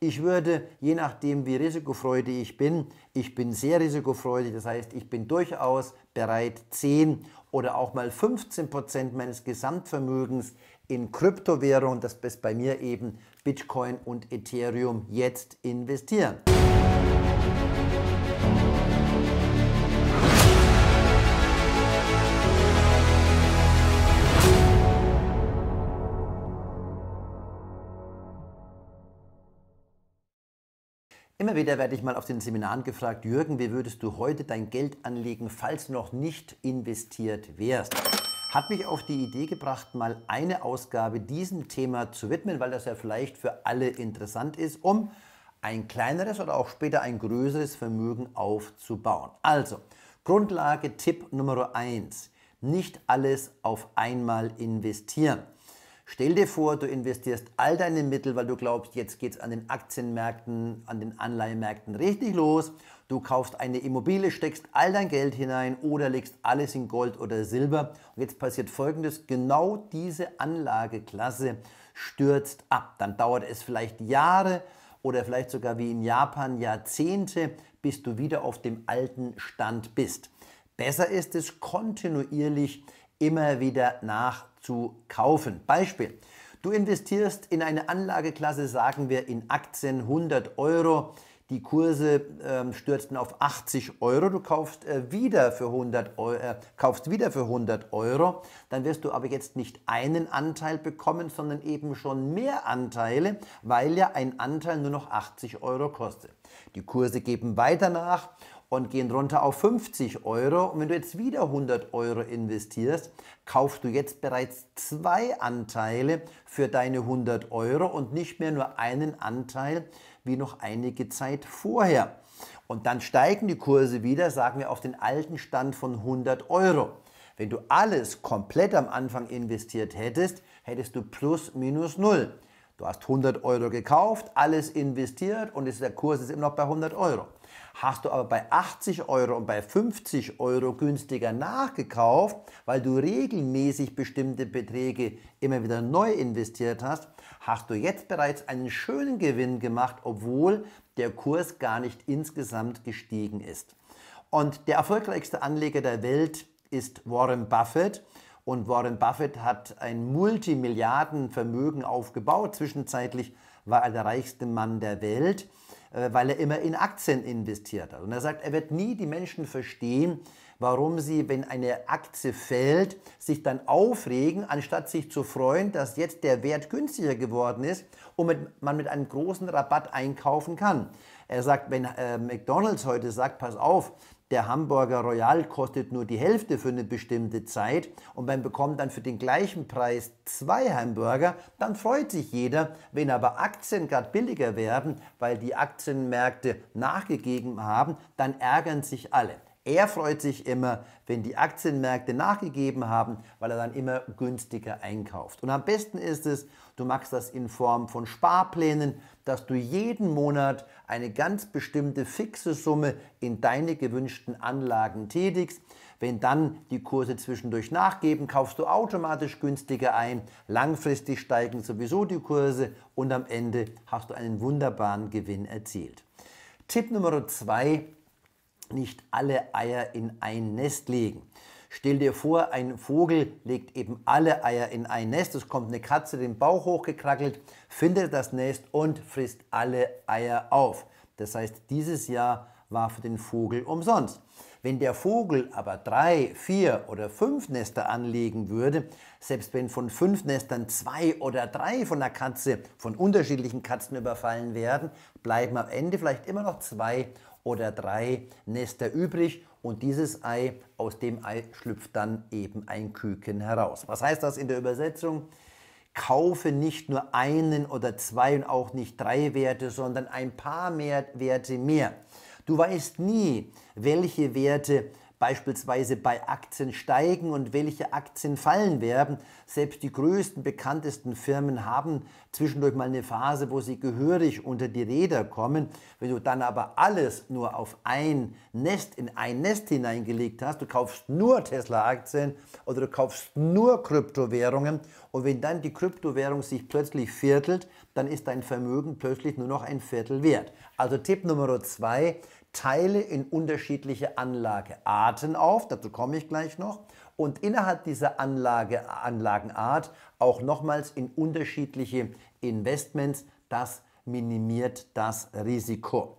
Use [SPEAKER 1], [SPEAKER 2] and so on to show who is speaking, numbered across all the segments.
[SPEAKER 1] Ich würde, je nachdem wie risikofreudig ich bin, ich bin sehr risikofreudig, das heißt, ich bin durchaus bereit, 10 oder auch mal 15 Prozent meines Gesamtvermögens in Kryptowährungen, das ist bei mir eben Bitcoin und Ethereum, jetzt investieren. Musik Immer wieder werde ich mal auf den Seminaren gefragt, Jürgen, wie würdest du heute dein Geld anlegen, falls du noch nicht investiert wärst? Hat mich auf die Idee gebracht, mal eine Ausgabe diesem Thema zu widmen, weil das ja vielleicht für alle interessant ist, um ein kleineres oder auch später ein größeres Vermögen aufzubauen. Also, Grundlage Tipp Nummer 1. Nicht alles auf einmal investieren. Stell dir vor, du investierst all deine Mittel, weil du glaubst, jetzt geht es an den Aktienmärkten, an den Anleihenmärkten richtig los. Du kaufst eine Immobilie, steckst all dein Geld hinein oder legst alles in Gold oder Silber. Und jetzt passiert Folgendes, genau diese Anlageklasse stürzt ab. Dann dauert es vielleicht Jahre oder vielleicht sogar wie in Japan Jahrzehnte, bis du wieder auf dem alten Stand bist. Besser ist es, kontinuierlich immer wieder nachzukaufen. Beispiel. Du investierst in eine Anlageklasse, sagen wir in Aktien 100 Euro. Die Kurse ähm, stürzten auf 80 Euro. Du kaufst, äh, wieder für 100 Euro, äh, kaufst wieder für 100 Euro. Dann wirst du aber jetzt nicht einen Anteil bekommen, sondern eben schon mehr Anteile, weil ja ein Anteil nur noch 80 Euro kostet. Die Kurse geben weiter nach und gehen runter auf 50 Euro. Und wenn du jetzt wieder 100 Euro investierst, kaufst du jetzt bereits zwei Anteile für deine 100 Euro und nicht mehr nur einen Anteil wie noch einige Zeit vorher. Und dann steigen die Kurse wieder, sagen wir, auf den alten Stand von 100 Euro. Wenn du alles komplett am Anfang investiert hättest, hättest du plus minus null. Du hast 100 Euro gekauft, alles investiert und der Kurs ist immer noch bei 100 Euro. Hast du aber bei 80 Euro und bei 50 Euro günstiger nachgekauft, weil du regelmäßig bestimmte Beträge immer wieder neu investiert hast, hast du jetzt bereits einen schönen Gewinn gemacht, obwohl der Kurs gar nicht insgesamt gestiegen ist. Und der erfolgreichste Anleger der Welt ist Warren Buffett. Und Warren Buffett hat ein Multimilliardenvermögen aufgebaut. Zwischenzeitlich war er der reichste Mann der Welt, äh, weil er immer in Aktien investiert hat. Und er sagt, er wird nie die Menschen verstehen, warum sie, wenn eine Aktie fällt, sich dann aufregen, anstatt sich zu freuen, dass jetzt der Wert günstiger geworden ist und mit, man mit einem großen Rabatt einkaufen kann. Er sagt, wenn äh, McDonald's heute sagt, pass auf, der Hamburger Royal kostet nur die Hälfte für eine bestimmte Zeit und man bekommt dann für den gleichen Preis zwei Hamburger, dann freut sich jeder. Wenn aber Aktien gerade billiger werden, weil die Aktienmärkte nachgegeben haben, dann ärgern sich alle. Er freut sich immer, wenn die Aktienmärkte nachgegeben haben, weil er dann immer günstiger einkauft. Und am besten ist es, du machst das in Form von Sparplänen, dass du jeden Monat eine ganz bestimmte fixe Summe in deine gewünschten Anlagen tätigst. Wenn dann die Kurse zwischendurch nachgeben, kaufst du automatisch günstiger ein. Langfristig steigen sowieso die Kurse und am Ende hast du einen wunderbaren Gewinn erzielt. Tipp Nummer zwei nicht alle Eier in ein Nest legen. Stell dir vor, ein Vogel legt eben alle Eier in ein Nest. Es kommt eine Katze den Bauch hochgekrackelt, findet das Nest und frisst alle Eier auf. Das heißt, dieses Jahr war für den Vogel umsonst. Wenn der Vogel aber drei, vier oder fünf Nester anlegen würde, selbst wenn von fünf Nestern zwei oder drei von der Katze, von unterschiedlichen Katzen überfallen werden, bleiben am Ende vielleicht immer noch zwei oder drei Nester übrig und dieses Ei, aus dem Ei schlüpft dann eben ein Küken heraus. Was heißt das in der Übersetzung? Kaufe nicht nur einen oder zwei und auch nicht drei Werte, sondern ein paar mehr Werte mehr. Du weißt nie, welche Werte beispielsweise bei Aktien steigen und welche Aktien fallen werden. Selbst die größten, bekanntesten Firmen haben zwischendurch mal eine Phase, wo sie gehörig unter die Räder kommen. Wenn du dann aber alles nur auf ein Nest, in ein Nest hineingelegt hast, du kaufst nur Tesla-Aktien oder du kaufst nur Kryptowährungen und wenn dann die Kryptowährung sich plötzlich viertelt, dann ist dein Vermögen plötzlich nur noch ein Viertel wert. Also Tipp Nummer zwei, teile in unterschiedliche Anlagearten auf, dazu komme ich gleich noch, und innerhalb dieser Anlage, Anlagenart auch nochmals in unterschiedliche Investments. Das minimiert das Risiko.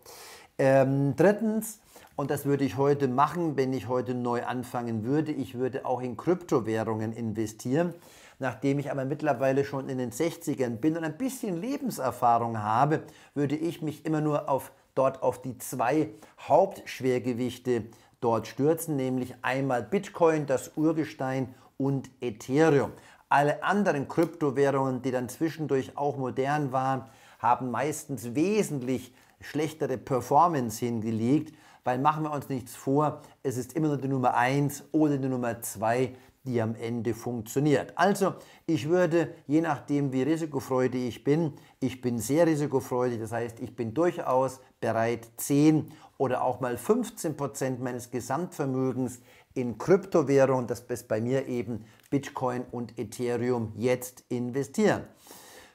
[SPEAKER 1] Ähm, drittens, und das würde ich heute machen, wenn ich heute neu anfangen würde, ich würde auch in Kryptowährungen investieren. Nachdem ich aber mittlerweile schon in den 60ern bin und ein bisschen Lebenserfahrung habe, würde ich mich immer nur auf dort auf die zwei Hauptschwergewichte dort stürzen, nämlich einmal Bitcoin, das Urgestein und Ethereum. Alle anderen Kryptowährungen, die dann zwischendurch auch modern waren, haben meistens wesentlich schlechtere Performance hingelegt, weil machen wir uns nichts vor, es ist immer nur die Nummer 1 oder die Nummer 2, die am Ende funktioniert. Also ich würde, je nachdem wie risikofreudig ich bin, ich bin sehr risikofreudig, das heißt, ich bin durchaus bereit, 10 oder auch mal 15 Prozent meines Gesamtvermögens in Kryptowährungen, das ist bei mir eben Bitcoin und Ethereum, jetzt investieren.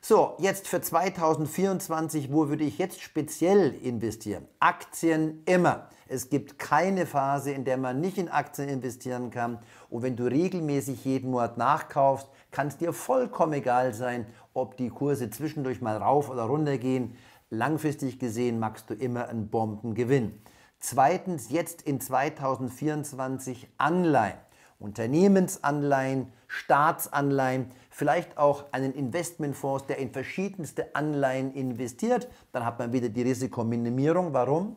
[SPEAKER 1] So, jetzt für 2024, wo würde ich jetzt speziell investieren? Aktien immer. Es gibt keine Phase, in der man nicht in Aktien investieren kann. Und wenn du regelmäßig jeden Monat nachkaufst, kann es dir vollkommen egal sein, ob die Kurse zwischendurch mal rauf oder runter gehen. Langfristig gesehen machst du immer einen Bombengewinn. Zweitens, jetzt in 2024 Anleihen. Unternehmensanleihen, Staatsanleihen, vielleicht auch einen Investmentfonds, der in verschiedenste Anleihen investiert. Dann hat man wieder die Risikominimierung. Warum?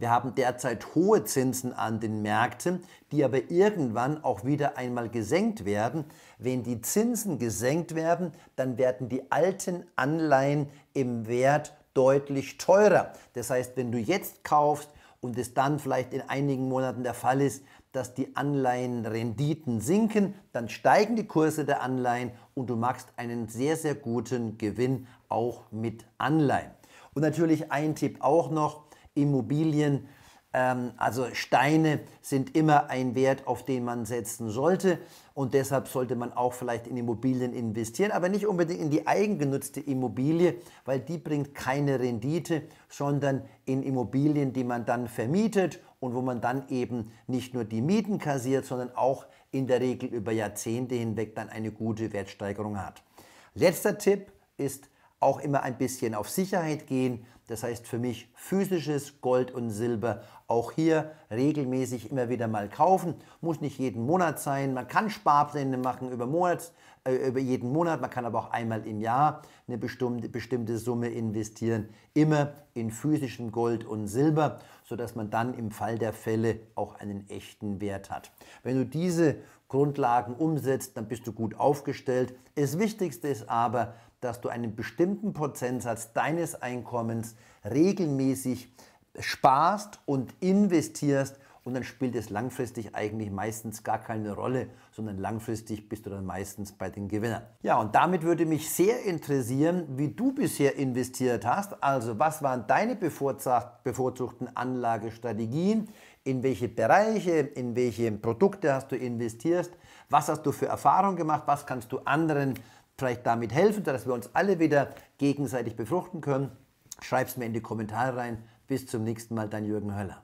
[SPEAKER 1] Wir haben derzeit hohe Zinsen an den Märkten, die aber irgendwann auch wieder einmal gesenkt werden. Wenn die Zinsen gesenkt werden, dann werden die alten Anleihen im Wert deutlich teurer. Das heißt, wenn du jetzt kaufst und es dann vielleicht in einigen Monaten der Fall ist, dass die Anleihenrenditen sinken, dann steigen die Kurse der Anleihen und du machst einen sehr, sehr guten Gewinn auch mit Anleihen. Und natürlich ein Tipp auch noch, Immobilien. Ähm, also Steine sind immer ein Wert, auf den man setzen sollte. Und deshalb sollte man auch vielleicht in Immobilien investieren, aber nicht unbedingt in die eigengenutzte Immobilie, weil die bringt keine Rendite, sondern in Immobilien, die man dann vermietet und wo man dann eben nicht nur die Mieten kassiert, sondern auch in der Regel über Jahrzehnte hinweg dann eine gute Wertsteigerung hat. Letzter Tipp ist auch immer ein bisschen auf Sicherheit gehen. Das heißt für mich physisches Gold und Silber auch hier regelmäßig immer wieder mal kaufen. Muss nicht jeden Monat sein. Man kann Sparpläne machen über, Monats, äh, über jeden Monat. Man kann aber auch einmal im Jahr eine bestimmte, bestimmte Summe investieren. Immer in physischem Gold und Silber, sodass man dann im Fall der Fälle auch einen echten Wert hat. Wenn du diese Grundlagen umsetzt, dann bist du gut aufgestellt. Das Wichtigste ist aber, dass du einen bestimmten Prozentsatz deines Einkommens regelmäßig sparst und investierst und dann spielt es langfristig eigentlich meistens gar keine Rolle, sondern langfristig bist du dann meistens bei den Gewinnern. Ja, und damit würde mich sehr interessieren, wie du bisher investiert hast. Also, was waren deine bevorzugten Anlagestrategien? In welche Bereiche, in welche Produkte hast du investiert? Was hast du für Erfahrungen gemacht? Was kannst du anderen vielleicht damit helfen, sodass wir uns alle wieder gegenseitig befruchten können. Schreib es mir in die Kommentare rein. Bis zum nächsten Mal, dein Jürgen Höller.